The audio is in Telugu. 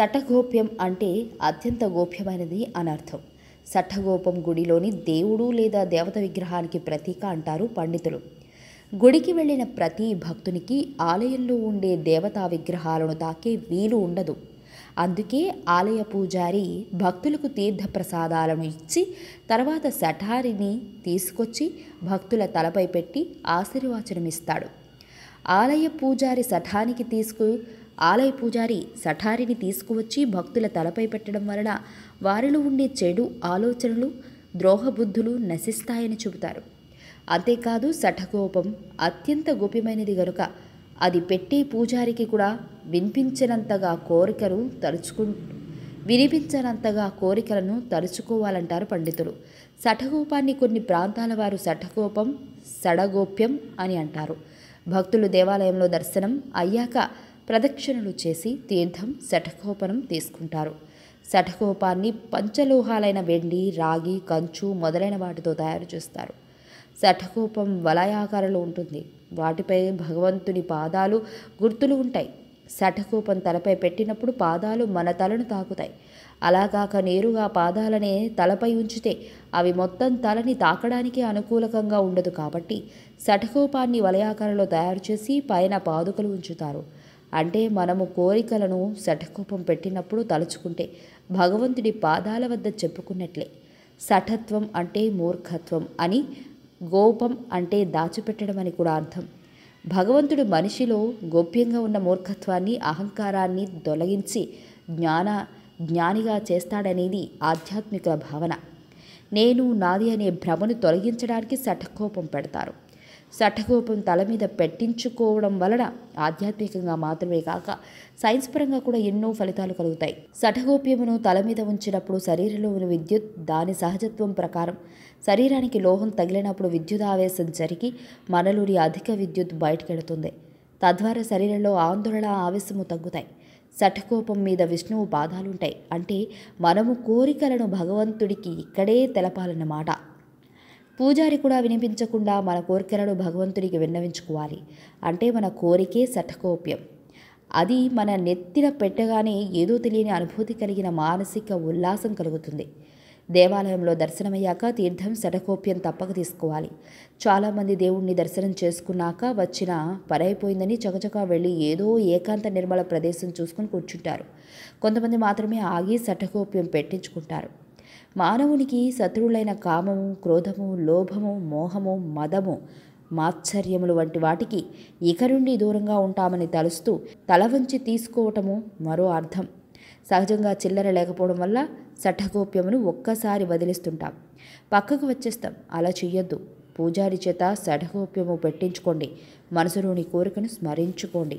శఠగోప్యం అంటే అత్యంత గోప్యమైనది అనర్థం సఠగోపం గుడిలోని దేవుడు లేదా దేవత విగ్రహానికి ప్రతీక అంటారు పండితులు గుడికి వెళ్ళిన ప్రతి భక్తునికి ఆలయంలో ఉండే దేవతా విగ్రహాలను తాకే వీలు ఉండదు అందుకే ఆలయ పూజారి భక్తులకు తీర్థ ప్రసాదాలను ఇచ్చి తర్వాత శఠారిని తీసుకొచ్చి భక్తుల తలపై పెట్టి ఆశీర్వాచనమిస్తాడు ఆలయ పూజారి శఠానికి తీసుకు ఆలయ పూజారి సఠారిని తీసుకువచ్చి భక్తుల తలపై పెట్టడం వలన వారిలో ఉండే చెడు ఆలోచనలు ద్రోహబుద్ధులు నశిస్తాయని చెబుతారు అంతేకాదు సఠకోపం అత్యంత గోప్యమైనది గనుక అది పెట్టి పూజారికి కూడా వినిపించినంతగా కోరికలు తలుచుకు వినిపించనంతగా కోరికలను తలుచుకోవాలంటారు పండితులు సఠగోపాన్ని కొన్ని ప్రాంతాల వారు సఠగోపం సడగోప్యం అని అంటారు భక్తులు దేవాలయంలో దర్శనం అయ్యాక ప్రదక్షిణలు చేసి తీర్థం శఠకోపనం తీసుకుంటారు శఠకోపాన్ని పంచలోహాలైన వెండి రాగి కంచు మొదలైన వాటితో తయారు చేస్తారు శఠకోపం వలయాకారంలో ఉంటుంది వాటిపై భగవంతుని పాదాలు గుర్తులు ఉంటాయి శఠకోపం తలపై పెట్టినప్పుడు పాదాలు మన తలను తాకుతాయి అలాగాక నేరుగా పాదాలనే తలపై ఉంచితే అవి మొత్తం తలని తాకడానికి అనుకూలకంగా ఉండదు కాబట్టి శఠకోపాన్ని వలయాకారంలో తయారు చేసి పైన పాదుకలు ఉంచుతారు అంటే మనము కోరికలను శఠకోపం పెట్టినప్పుడు తలుచుకుంటే భగవంతుడి పాదాల వద్ద చెప్పుకున్నట్లే సఠత్వం అంటే మూర్ఖత్వం అని గోపం అంటే దాచిపెట్టడం అని కూడా అర్థం భగవంతుడు మనిషిలో గోప్యంగా ఉన్న మూర్ఖత్వాన్ని అహంకారాన్ని తొలగించి జ్ఞాన జ్ఞానిగా చేస్తాడనేది ఆధ్యాత్మిక భావన నేను నాది అనే భ్రమను తొలగించడానికి సఠకోపం పెడతారు సఠగోపం తల మీద పెట్టించుకోవడం వలన ఆధ్యాత్మికంగా మాత్రమే కాక సైన్స్ పరంగా కూడా ఎన్నో ఫలితాలు కలుగుతాయి సఠగోప్యమును తల మీద ఉంచినప్పుడు శరీరంలో ఉన్న విద్యుత్ దాని సహజత్వం ప్రకారం శరీరానికి లోహం తగిలినప్పుడు విద్యుదావేశం జరిగి మనలోని అధిక విద్యుత్ బయటకెడుతుంది తద్వారా శరీరంలో ఆందోళన ఆవేశము తగ్గుతాయి సఠకోపం మీద విష్ణువు బాధాలుంటాయి అంటే మనము కోరికలను భగవంతుడికి ఇక్కడే తెలపాలన్నమాట పూజారి కూడా వినిపించకుండా మన కోరికలను భగవంతునికి విన్నవించుకోవాలి అంటే మన కోరికే శఠకోప్యం అది మన నెత్తిన పెట్టగానే ఏదో తెలియని అనుభూతి కలిగిన మానసిక ఉల్లాసం కలుగుతుంది దేవాలయంలో దర్శనమయ్యాక తీర్థం శటకోప్యం తప్పక తీసుకోవాలి చాలామంది దేవుణ్ణి దర్శనం చేసుకున్నాక వచ్చిన పరైపోయిందని చకచకా వెళ్ళి ఏదో ఏకాంత నిర్మల ప్రదేశం చూసుకుని కూర్చుంటారు కొంతమంది మాత్రమే ఆగి శటకోప్యం పెట్టించుకుంటారు మానవునికి శత్రువులైన కామము క్రోధము లోభము మోహము మదము మాత్సర్యములు వంటి వాటికి ఇక నుండి దూరంగా ఉంటామని తలుస్తూ తల వంచి తీసుకోవటము మరో అర్థం సహజంగా చిల్లర లేకపోవడం వల్ల సఠగోప్యమును ఒక్కసారి వదిలిస్తుంటాం పక్కకు వచ్చేస్తాం అలా చెయ్యొద్దు పూజారి చేత సఠగోప్యము పెట్టించుకోండి మనసులోని కోరికను స్మరించుకోండి